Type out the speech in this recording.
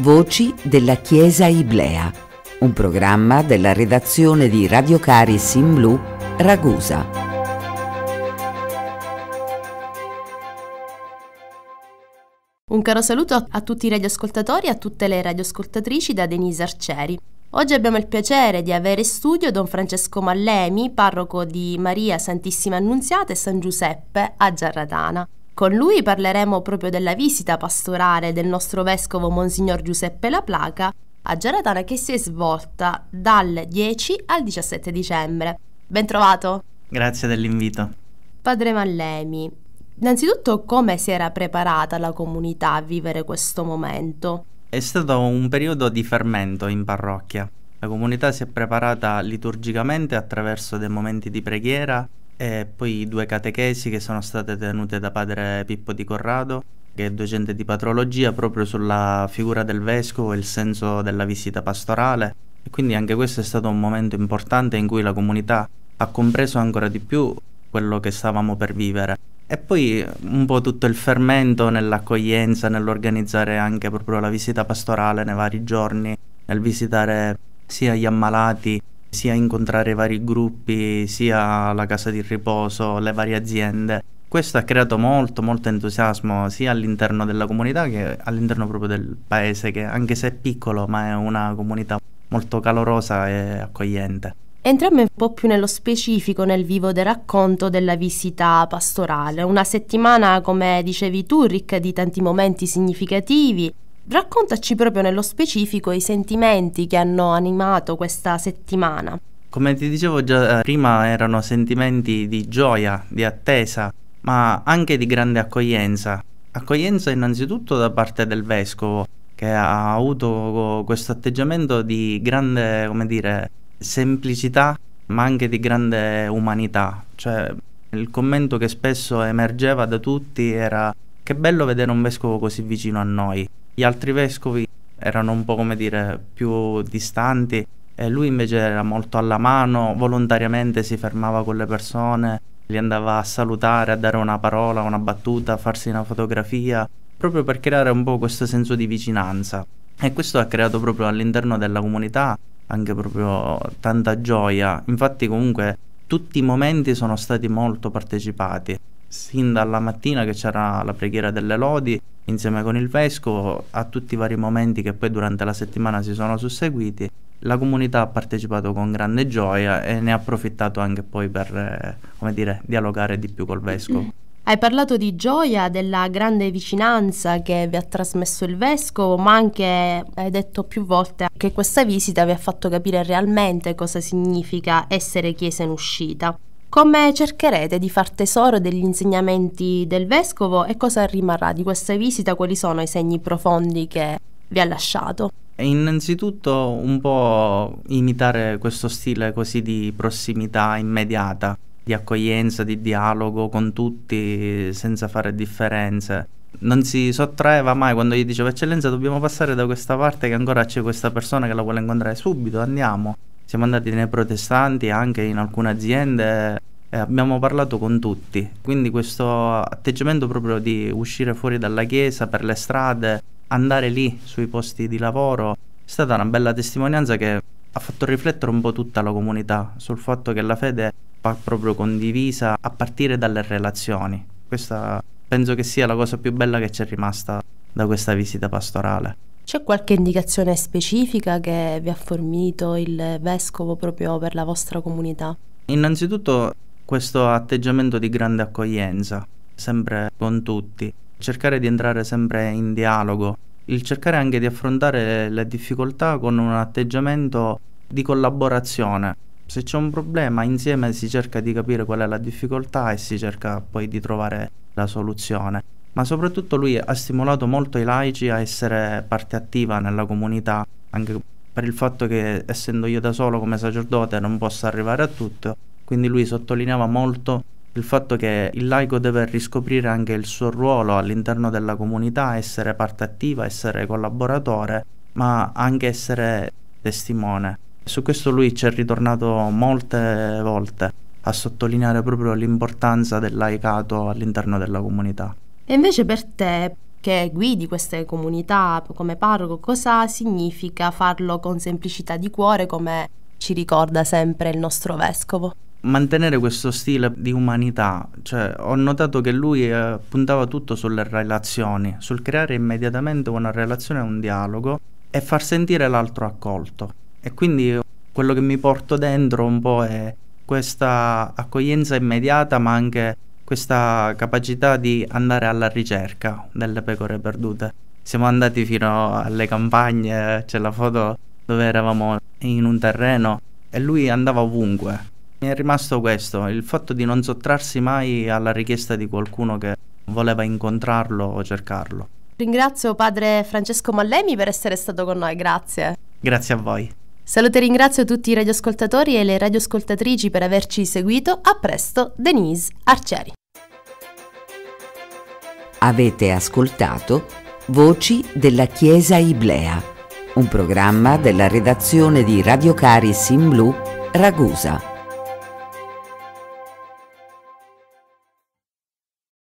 Voci della Chiesa Iblea, un programma della redazione di Radio Caris in Blu, Ragusa. Un caro saluto a tutti i radioascoltatori e a tutte le radioascoltatrici da Denise Arceri. Oggi abbiamo il piacere di avere in studio Don Francesco Mallemi, parroco di Maria Santissima Annunziata e San Giuseppe a Giarratana. Con lui parleremo proprio della visita pastorale del nostro vescovo Monsignor Giuseppe La Placa a Giaratana che si è svolta dal 10 al 17 dicembre. Bentrovato! Grazie dell'invito. Padre Mallemi, innanzitutto come si era preparata la comunità a vivere questo momento? È stato un periodo di fermento in parrocchia. La comunità si è preparata liturgicamente attraverso dei momenti di preghiera e poi due catechesi che sono state tenute da padre Pippo di Corrado, che è docente di patrologia, proprio sulla figura del vescovo e il senso della visita pastorale. E quindi anche questo è stato un momento importante in cui la comunità ha compreso ancora di più quello che stavamo per vivere. E poi un po' tutto il fermento nell'accoglienza, nell'organizzare anche proprio la visita pastorale nei vari giorni, nel visitare sia gli ammalati sia incontrare vari gruppi, sia la casa di riposo, le varie aziende. Questo ha creato molto, molto entusiasmo sia all'interno della comunità che all'interno proprio del paese, che anche se è piccolo, ma è una comunità molto calorosa e accogliente. Entriamo un po' più nello specifico nel vivo del racconto della visita pastorale, una settimana come dicevi tu ricca di tanti momenti significativi, Raccontaci proprio nello specifico i sentimenti che hanno animato questa settimana. Come ti dicevo già eh, prima erano sentimenti di gioia, di attesa, ma anche di grande accoglienza. Accoglienza innanzitutto da parte del vescovo, che ha avuto questo atteggiamento di grande, come dire, semplicità, ma anche di grande umanità. Cioè, il commento che spesso emergeva da tutti era che bello vedere un vescovo così vicino a noi. Gli altri vescovi erano un po' come dire più distanti e lui invece era molto alla mano, volontariamente si fermava con le persone, li andava a salutare, a dare una parola, una battuta, a farsi una fotografia, proprio per creare un po' questo senso di vicinanza. E questo ha creato proprio all'interno della comunità anche proprio tanta gioia. Infatti comunque tutti i momenti sono stati molto partecipati sin dalla mattina che c'era la preghiera delle lodi insieme con il vescovo a tutti i vari momenti che poi durante la settimana si sono susseguiti la comunità ha partecipato con grande gioia e ne ha approfittato anche poi per eh, come dire dialogare di più col vescovo Hai parlato di gioia, della grande vicinanza che vi ha trasmesso il vescovo, ma anche hai detto più volte che questa visita vi ha fatto capire realmente cosa significa essere chiesa in uscita. Come cercherete di far tesoro degli insegnamenti del vescovo e cosa rimarrà di questa visita? Quali sono i segni profondi che vi ha lasciato? Innanzitutto un po' imitare questo stile così di prossimità immediata, di accoglienza, di dialogo con tutti senza fare differenze. Non si sottraeva mai quando gli dicevo eccellenza dobbiamo passare da questa parte che ancora c'è questa persona che la vuole incontrare subito, andiamo siamo andati nei protestanti, anche in alcune aziende, eh, abbiamo parlato con tutti. Quindi questo atteggiamento proprio di uscire fuori dalla chiesa, per le strade, andare lì sui posti di lavoro, è stata una bella testimonianza che ha fatto riflettere un po' tutta la comunità sul fatto che la fede va proprio condivisa a partire dalle relazioni. Questa penso che sia la cosa più bella che ci è rimasta da questa visita pastorale. C'è qualche indicazione specifica che vi ha fornito il vescovo proprio per la vostra comunità? Innanzitutto questo atteggiamento di grande accoglienza, sempre con tutti, cercare di entrare sempre in dialogo, il cercare anche di affrontare le difficoltà con un atteggiamento di collaborazione. Se c'è un problema insieme si cerca di capire qual è la difficoltà e si cerca poi di trovare la soluzione ma soprattutto lui ha stimolato molto i laici a essere parte attiva nella comunità, anche per il fatto che essendo io da solo come sacerdote non posso arrivare a tutto, quindi lui sottolineava molto il fatto che il laico deve riscoprire anche il suo ruolo all'interno della comunità, essere parte attiva, essere collaboratore, ma anche essere testimone. Su questo lui ci è ritornato molte volte a sottolineare proprio l'importanza del laicato all'interno della comunità. E invece per te, che guidi queste comunità come parroco, cosa significa farlo con semplicità di cuore come ci ricorda sempre il nostro vescovo? mantenere questo stile di umanità, cioè, ho notato che lui eh, puntava tutto sulle relazioni, sul creare immediatamente una relazione, un dialogo e far sentire l'altro accolto. E quindi quello che mi porto dentro un po' è questa accoglienza immediata, ma anche questa capacità di andare alla ricerca delle pecore perdute. Siamo andati fino alle campagne, c'è la foto dove eravamo in un terreno e lui andava ovunque. Mi è rimasto questo, il fatto di non sottrarsi mai alla richiesta di qualcuno che voleva incontrarlo o cercarlo. Ringrazio padre Francesco Mallemi per essere stato con noi, grazie. Grazie a voi. Saluto e ringrazio tutti i radioascoltatori e le radioascoltatrici per averci seguito. A presto, Denise Arcieri. Avete ascoltato Voci della Chiesa Iblea, un programma della redazione di Radio Caris in Blu, Ragusa.